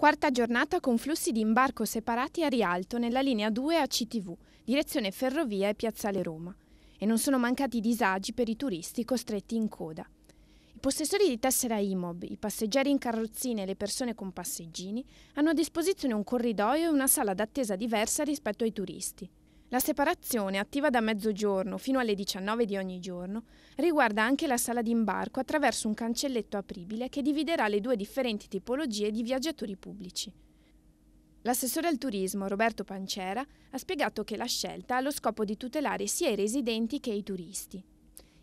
Quarta giornata con flussi di imbarco separati a Rialto nella linea 2 a CTV, direzione Ferrovia e Piazzale Roma. E non sono mancati disagi per i turisti costretti in coda. I possessori di tessera IMOB, i passeggeri in carrozzine e le persone con passeggini hanno a disposizione un corridoio e una sala d'attesa diversa rispetto ai turisti. La separazione, attiva da mezzogiorno fino alle 19 di ogni giorno, riguarda anche la sala d'imbarco attraverso un cancelletto apribile che dividerà le due differenti tipologie di viaggiatori pubblici. L'assessore al turismo Roberto Pancera ha spiegato che la scelta ha lo scopo di tutelare sia i residenti che i turisti.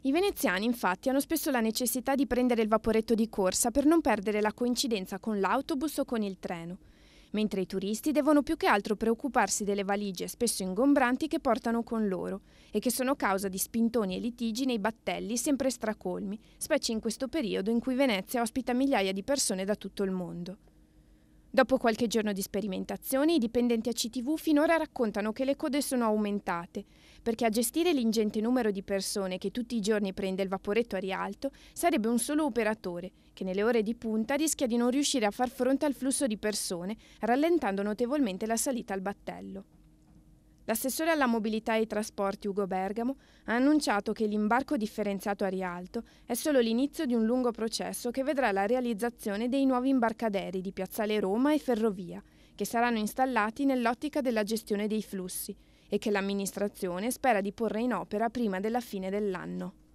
I veneziani infatti hanno spesso la necessità di prendere il vaporetto di corsa per non perdere la coincidenza con l'autobus o con il treno, mentre i turisti devono più che altro preoccuparsi delle valigie spesso ingombranti che portano con loro e che sono causa di spintoni e litigi nei battelli sempre stracolmi, specie in questo periodo in cui Venezia ospita migliaia di persone da tutto il mondo. Dopo qualche giorno di sperimentazione, i dipendenti ACTV finora raccontano che le code sono aumentate, perché a gestire l'ingente numero di persone che tutti i giorni prende il vaporetto a rialto sarebbe un solo operatore, che nelle ore di punta rischia di non riuscire a far fronte al flusso di persone, rallentando notevolmente la salita al battello. L'assessore alla mobilità e ai trasporti Ugo Bergamo ha annunciato che l'imbarco differenziato a Rialto è solo l'inizio di un lungo processo che vedrà la realizzazione dei nuovi imbarcaderi di Piazzale Roma e Ferrovia, che saranno installati nell'ottica della gestione dei flussi e che l'amministrazione spera di porre in opera prima della fine dell'anno.